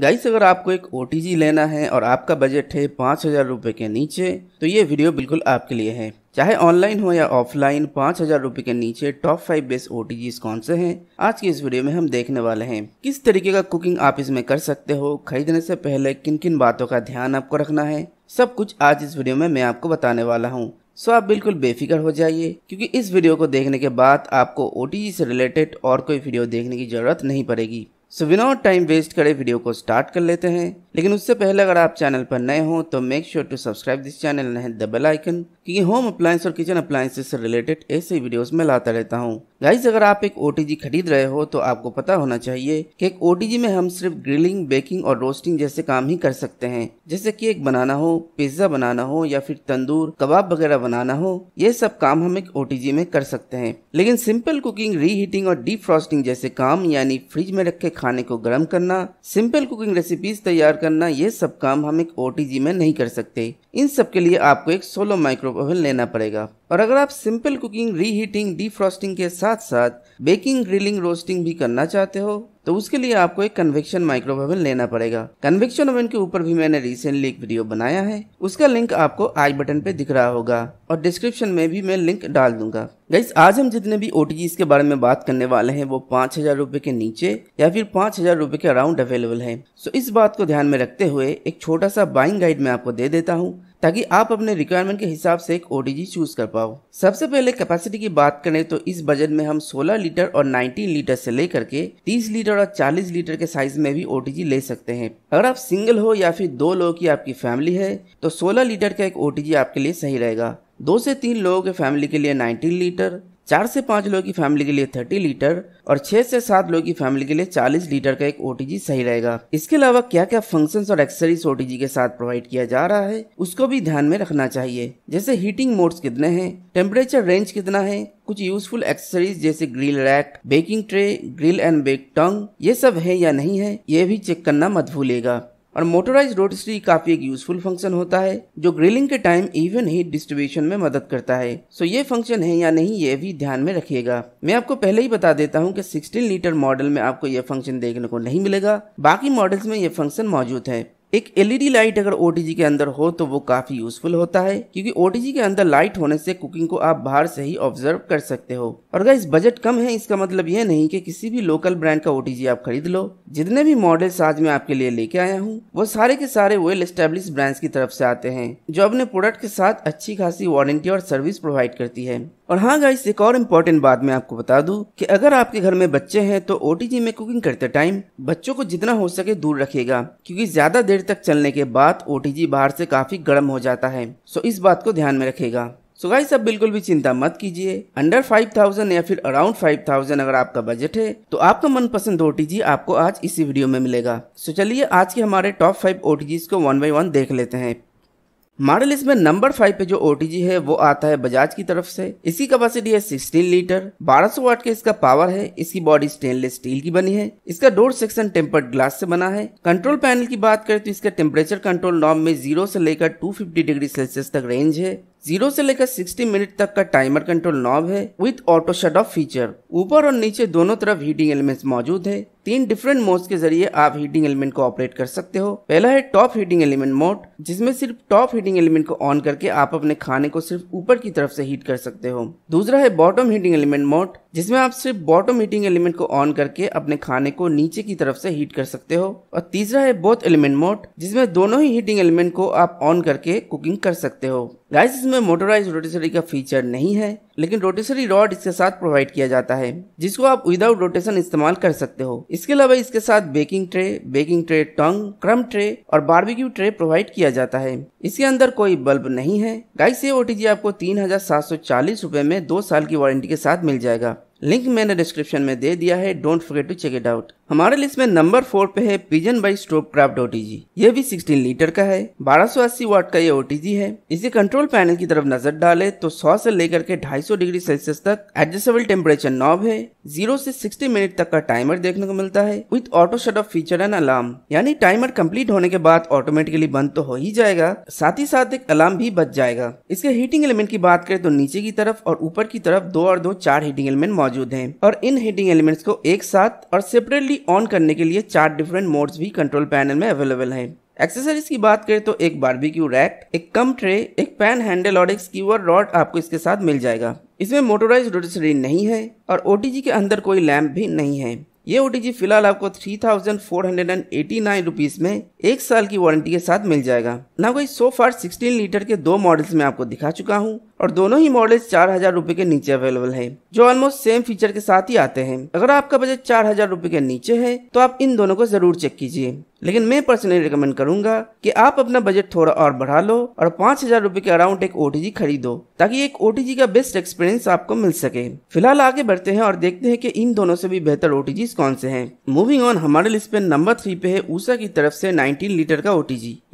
guys अगर आपको एक ओ लेना है और आपका बजट है पाँच हज़ार रुपये के नीचे तो ये वीडियो बिल्कुल आपके लिए है चाहे ऑनलाइन हो या ऑफलाइन पाँच हज़ार रुपये के नीचे top five best O T कौन से हैं आज की इस वीडियो में हम देखने वाले हैं किस तरीके का कुकिंग आप इसमें कर सकते हो खरीदने से पहले किन किन बातों का ध्यान आपको रखना है सब कुछ आज इस वीडियो में मैं आपको बताने वाला हूँ सो आप बिल्कुल बेफिक्र हो जाइए क्योंकि इस वीडियो को देखने के बाद आपको ओ से रिलेटेड और कोई वीडियो देखने की ज़रूरत नहीं पड़ेगी सो विनाउट टाइम वेस्ट करे वीडियो को स्टार्ट कर लेते हैं लेकिन उससे पहले अगर आप चैनल पर नए हो तो make sure to subscribe this channel and the bell icon कि ये होम अप्लायंस और किचन अप्लायंसेस से रिलेटेड ऐसे वीडियोस में लाता रहता हूँ गाइस अगर आप एक ओ खरीद रहे हो तो आपको पता होना चाहिए कि एक ओ में हम सिर्फ ग्रिलिंग बेकिंग और रोस्टिंग जैसे काम ही कर सकते हैं जैसे केक बनाना हो पिज्जा बनाना हो या फिर तंदूर कबाब वगैरह बनाना हो ये सब काम हम एक ओ में कर सकते हैं लेकिन सिंपल कुकिंग रीहीटिंग और डीप फ्रॉस्टिंग जैसे काम यानी फ्रिज में रखे खाने को गर्म करना सिंपल कुकिंग रेसिपीज तैयार करना ये सब काम हम एक ओ में नहीं कर सकते इन सब के लिए आपको एक सोलो माइक्रो ओवन लेना पड़ेगा और अगर आप सिंपल कुकिंग रीहीटिंग डीफ्रॉस्टिंग के साथ साथ बेकिंग ग्रिलिंग रोस्टिंग भी करना चाहते हो तो उसके लिए आपको एक कन्वेक्शन माइक्रोवेव ओवन लेना पड़ेगा कन्वेक्शन ओवन के ऊपर भी मैंने रिसेंटली एक वीडियो बनाया है उसका लिंक आपको आई बटन पे दिख रहा होगा और डिस्क्रिप्शन में भी मैं लिंक डाल दूंगा गाइस आज हम जितने भी ओ के बारे में बात करने वाले हैं वो पाँच हजार रूपए के नीचे या फिर पाँच हजार रूपए के अराउंड अवेलेबल है सो इस बात को ध्यान में रखते हुए एक छोटा सा बाइंग गाइड मैं आपको दे देता हूँ ताकि आप अपने रिक्वायरमेंट के हिसाब से एक ओ चूज कर पाओ सबसे पहले कैपेसिटी की बात करें तो इस बजट में हम 16 लीटर और 19 लीटर से लेकर के 30 लीटर और 40 लीटर के साइज में भी ओ ले सकते हैं अगर आप सिंगल हो या फिर दो लोगों की आपकी फैमिली है तो सोलह लीटर का एक ओ आपके लिए सही रहेगा दो से तीन लोगों के फैमिली के लिए नाइनटीन लीटर चार से पाँच लोगों की फैमिली के लिए थर्टी लीटर और छह से सात लोगों की फैमिली के लिए चालीस लीटर का एक ओटीजी सही रहेगा इसके अलावा क्या क्या फंक्शन और एक्सेसरीज ओटीजी के साथ प्रोवाइड किया जा रहा है उसको भी ध्यान में रखना चाहिए जैसे हीटिंग मोड्स कितने हैं टेम्परेचर रेंज कितना है कुछ यूजफुल एक्सेसरीज जैसे grill rack baking tray grill and bake tong ये सब है या नहीं है ये भी चेक करना मत भूलेगा और मोटोराइज रोटरी काफी एक यूजफुल फंक्शन होता है जो ग्रिलिंग के टाइम इवन हीट डिस्ट्रीब्यूशन में मदद करता है सो ये फंक्शन है या नहीं ये भी ध्यान में रखिएगा मैं आपको पहले ही बता देता हूँ कि 16 लीटर मॉडल में आपको यह फंक्शन देखने को नहीं मिलेगा बाकी मॉडल्स में यह फंक्शन मौजूद है एक एलईडी लाइट e अगर ओ के अंदर हो तो वो काफ़ी यूजफुल होता है क्योंकि ओ के अंदर लाइट होने से कुकिंग को आप बाहर से ही ऑब्जर्व कर सकते हो और अगर इस बजट कम है इसका मतलब ये नहीं कि किसी भी लोकल ब्रांड का ओ आप खरीद लो जितने भी मॉडल्स आज मैं आपके लिए लेके आया हूँ वो सारे के सारे वेल स्टेब्लिश ब्रांड्स की तरफ से आते हैं जो अपने प्रोडक्ट के साथ अच्छी खासी वारंटी और सर्विस प्रोवाइड करती है और हाँ गाइस एक और इम्पोर्टेंट बात मैं आपको बता दूं कि अगर आपके घर में बच्चे हैं तो ओटीजी में कुकिंग करते टाइम बच्चों को जितना हो सके दूर रखेगा क्योंकि ज्यादा देर तक चलने के बाद ओ बाहर से काफी गर्म हो जाता है सो इस बात को ध्यान में रखेगा सो गाइस आप बिल्कुल भी चिंता मत कीजिए अंडर 5000 या फिर अराउंड 5000 अगर आपका बजट है तो आपका मनपसंद ओटीजी आपको आज इसी वीडियो में मिलेगा सो so चलिए आज के हमारे टॉप फाइव ओटीजी को वन बाई वन देख लेते हैं मॉडल इसमें नंबर फाइव पे जो ओ है वो आता है बजाज की तरफ से इसकी कैपेसिटी है सिक्सटीन लीटर 1200 वाट के इसका पावर है इसकी बॉडी स्टेनलेस स्टील की बनी है इसका डोर सेक्शन टेम्पर्ड ग्लास से बना है कंट्रोल पैनल की बात करें तो इसका टेम्परेचर कंट्रोल नॉर्म में जीरो से लेकर 250 डिग्री सेल्सियस तक रेंज है जीरो से लेकर 60 मिनट तक का टाइमर कंट्रोल नॉब है with auto shut off feature ऊपर और नीचे दोनों तरफ हीटिंग एलिमेंट्स मौजूद है तीन डिफरेंट मोड्स के जरिए आप हीटिंग एलिमेंट को ऑपरेट कर सकते हो पहला है टॉप हीटिंग एलिमेंट मोड जिसमें सिर्फ टॉप हीटिंग एलिमेंट को ऑन करके आप अपने खाने को सिर्फ ऊपर की तरफ से हीट कर सकते हो दूसरा है बॉटम हीटिंग एलिमेंट मोड जिसमें आप सिर्फ बॉटम हीटिंग एलिमेंट को ऑन करके अपने खाने को नीचे की तरफ से हीट कर सकते हो और तीसरा है बोथ एलिमेंट मोड जिसमें दोनों ही हीटिंग एलिमेंट को आप ऑन करके कुकिंग कर सकते हो गाइस इसमें मोटोराइज रोटेसरी का फीचर नहीं है लेकिन रोटेसरी रॉड इसके साथ प्रोवाइड किया जाता है जिसको आप विदाउट रोटेशन इस्तेमाल कर सकते हो इसके अलावा इसके साथ baking tray baking tray tong crumb tray और बारबेक्यू ट्रे प्रोवाइड किया जाता है इसके अंदर कोई बल्ब नहीं है गाइस ये ओटीजी आपको तीन हजार सात सौ चालीस रूपए में दो साल की वारंटी के साथ मिल जाएगा लिंक मैंने डिस्क्रिप्शन में दे दिया है don't forget to check it out हमारे लिस्ट में नंबर फोर पे है Pigeon by Stovekraft OTG ये भी 16 लीटर का है 1280 वाट का ये ओटीजी है इसे कंट्रोल पैनल की तरफ नजर डाले तो 100 से लेकर के 250 डिग्री सेल्सियस तक एडजस्टेबल टेम्परेचर नॉब है जीरो से 60 मिनट तक का टाइमर देखने को मिलता है with auto shut off feature and alarm यानी टाइमर कम्प्लीट होने के बाद ऑटोमेटिकली बंद तो हो ही जाएगा साथ ही साथ एक अलार्म भी बच जाएगा इसके हीटिंग एलिमेंट की बात करें तो नीचे की तरफ और ऊपर की तरफ दो और दो चार हीटिंग एलिमेंट मौजूद हैं और इन हीटिंग एलिमेंट्स को एक साथ और सेपरेटली ऑन करने के लिए चार डिफरेंट मोड्स भी कंट्रोल पैनल में अवेलेबल हैं एक्सेसरीज की बात करें तो एक बारबेक्यू रैक एक कम ट्रे एक पैन हैंडल और एक स्कीवर रॉड आपको इसके साथ मिल जाएगा इसमें मोटोराइज रोटेसरी नहीं है और ओ के अंदर कोई लैम्प भी नहीं है ये ओ फिलहाल आपको three thousand four hundred and eighty nine rupees में एक साल की वारंटी के साथ मिल जाएगा ना कोई सो फार सिक्सटीन लीटर के दो मॉडल्स में आपको दिखा चुका हूँ और दोनों ही मॉडल्स चार हजार रूपए के नीचे अवेलेबल है जो ऑलमोस्ट सेम फीचर के साथ ही आते हैं अगर आपका बजट चार हजार रूपए के नीचे है तो आप इन दोनों को जरूर चेक कीजिए लेकिन मैं पर्सनली रिकमेंड करूंगा कि आप अपना बजट थोड़ा और बढ़ा लो और पाँच हजार रूपए के अराउंड एक ओ खरीदो ताकि एक ओटीजी का बेस्ट एक्सपीरियंस आपको मिल सके फिलहाल आगे बढ़ते हैं और देखते हैं कि इन दोनों से भी बेहतर ओ कौन से हैं मूविंग ऑन हमारे लिस्ट पे नंबर थ्री पे है ऊषा की तरफ से 19 लीटर का ओ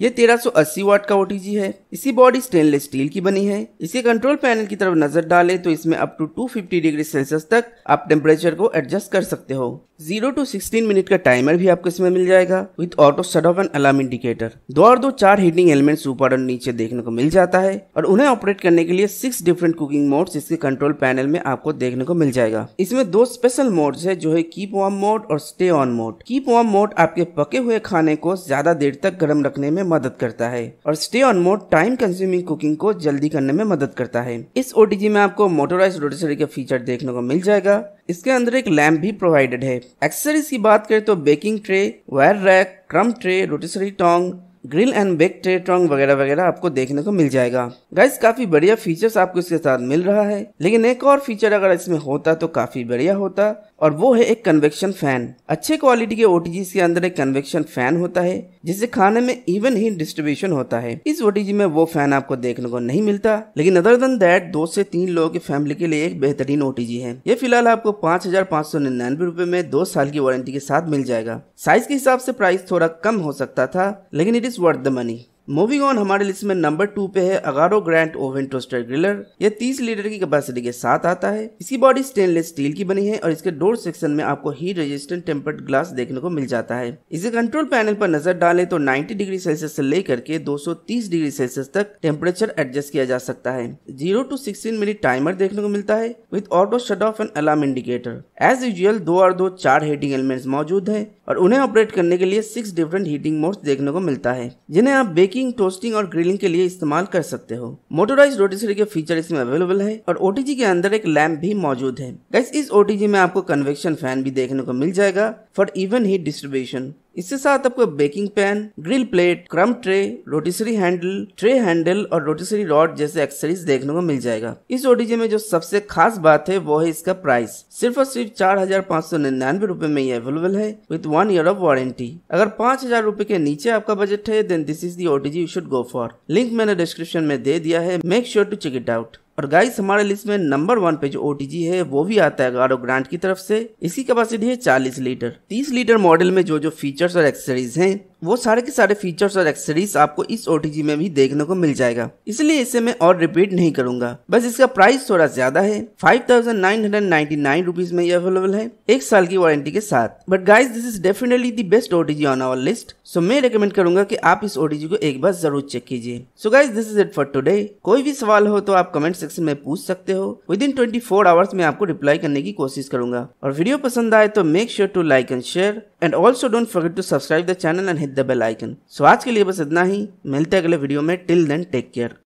ये 1380 वाट का ओ है इसी बॉडी स्टेनलेस स्टील की बनी है इसके कंट्रोल पैनल की तरफ नजर डाले तो इसमें अप टू 250 डिग्री सेल्सियस तक आप टेम्परेचर को एडजस्ट कर सकते हो जीरो टू सिक्सटीन मिनट का टाइमर भी आपको इसमें मिल जाएगा with auto shut off and alarm indicator दो और दो चार हीटिंग एलिमेंट्स ऊपर और नीचे देखने को मिल जाता है और उन्हें ऑपरेट करने के लिए सिक्स डिफरेंट कुकिंग मोड्स इसके कंट्रोल पैनल में आपको देखने को मिल जाएगा इसमें दो स्पेशल मोड्स है जो है कीप वार्म मोड और stay on mode keep warm mode आपके पके हुए खाने को ज्यादा देर तक गर्म रखने में मदद करता है और stay on mode time consuming cooking को जल्दी करने में मदद करता है इस ओटीजी में आपको मोटोराइज रोटेसरी का फीचर देखने को मिल जाएगा इसके अंदर एक लैम्प भी प्रोवाइडेड है एक्सेसरीज की बात करें तो baking tray wire rack crumb tray rotisserie tong grill and bake tray tong वगैरह वगैरह आपको देखने को मिल जाएगा गाइस काफी बढ़िया फीचर्स आपको इसके साथ मिल रहा है लेकिन एक और फीचर अगर इसमें होता तो काफी बढ़िया होता और वो है एक कन्वेक्शन फैन अच्छे क्वालिटी के ओटीजी के अंदर एक कन्वेक्शन फैन होता है जिससे खाने में इवन ही डिस्ट्रीब्यूशन होता है इस ओटीजी में वो फैन आपको देखने को नहीं मिलता लेकिन अदर देन दैट दो से तीन लोगों की फैमिली के लिए एक बेहतरीन ओटीजी है ये फिलहाल आपको पाँच हजार पाँच सौ निन्यानवे रूपए में दो साल की वारंटी के साथ मिल जाएगा साइज के हिसाब से प्राइस थोड़ा कम हो सकता था लेकिन it is worth the money moving on हमारे लिस्ट में नंबर टू पे है Agaro grand oven toaster griller यह 30 लीटर की कैपेसिटी के साथ आता है इसकी बॉडी स्टेनलेस स्टील की बनी है और इसके डोर सेक्शन में आपको हीट रेजिस्टेंट टेम्पर्ड ग्लास देखने को मिल जाता है इसे कंट्रोल पैनल पर नजर डालें तो 90 डिग्री सेल्सियस से लेकर के 230 डिग्री सेल्सियस तक टेम्परेचर एडजस्ट किया जा सकता है zero to sixteen minute timer देखने को मिलता है with auto shut off and alarm indicator as usual दो और दो चार हीटिंग एलिमेंट्स मौजूद है और उन्हें ऑपरेट करने के लिए सिक्स डिफरेंट हीटिंग मोड्स देखने को मिलता है जिन्हें आप बेक बेकिंग टोस्टिंग और ग्रिलिंग के लिए इस्तेमाल कर सकते हो मोटोराइज रोटिसरी के फीचर इसमें अवेलेबल है और ओटीजी के अंदर एक लैम्प भी मौजूद है इस ओटीजी में आपको कन्वेक्शन फैन भी देखने को मिल जाएगा फॉर इवन हीट डिस्ट्रीब्यूशन इसके साथ आपको baking pan grill plate crumb tray rotisserie handle tray handle और रोटिसरी रॉड जैसे एक्सेसरीज देखने को मिल जाएगा इस ओडीजे में जो सबसे खास बात है वो है इसका प्राइस सिर्फ और सिर्फ चार हजार पाँच सौ निन्यानवे रूपए में ये अवेलेबल है with one year of warranty अगर पाँच हजार रूपए के नीचे आपका बजट है then this is the OTG you should go for link मैंने डिस्क्रिप्शन में दे दिया है make sure to check it out और गाइस हमारे लिस्ट में नंबर वन पे जो ओ है वो भी आता है गारो ग्रांट की तरफ से इसकी कैपेसिटी है 40 लीटर 30 लीटर मॉडल में जो जो फीचर्स और एक्सेसरीज हैं वो सारे के सारे फीचर्स और एक्सेसरीज आपको इस ओ में भी देखने को मिल जाएगा इसलिए इसे मैं और रिपीट नहीं करूंगा बस इसका प्राइस थोड़ा ज्यादा है five thousand nine hundred ninety nine rupees में ये अवेलेबल है एक साल की वारंटी के साथ but guys this is definitely the best OTG on our list so मैं रिकमेंड करूंगा कि आप इस ओटीजी को एक बार जरूर चेक कीजिए so guys this is it for today कोई भी सवाल हो तो आप कमेंट सेक्शन में पूछ सकते हो within twenty four hours में आपको रिप्लाई करने की कोशिश करूंगा और वीडियो पसंद आए तो make sure to like and share and also don't forget to subscribe the channel and hit the bell icon so आज के लिए बस इतना ही मिलते हैं अगले वीडियो में टिल देन टेक केयर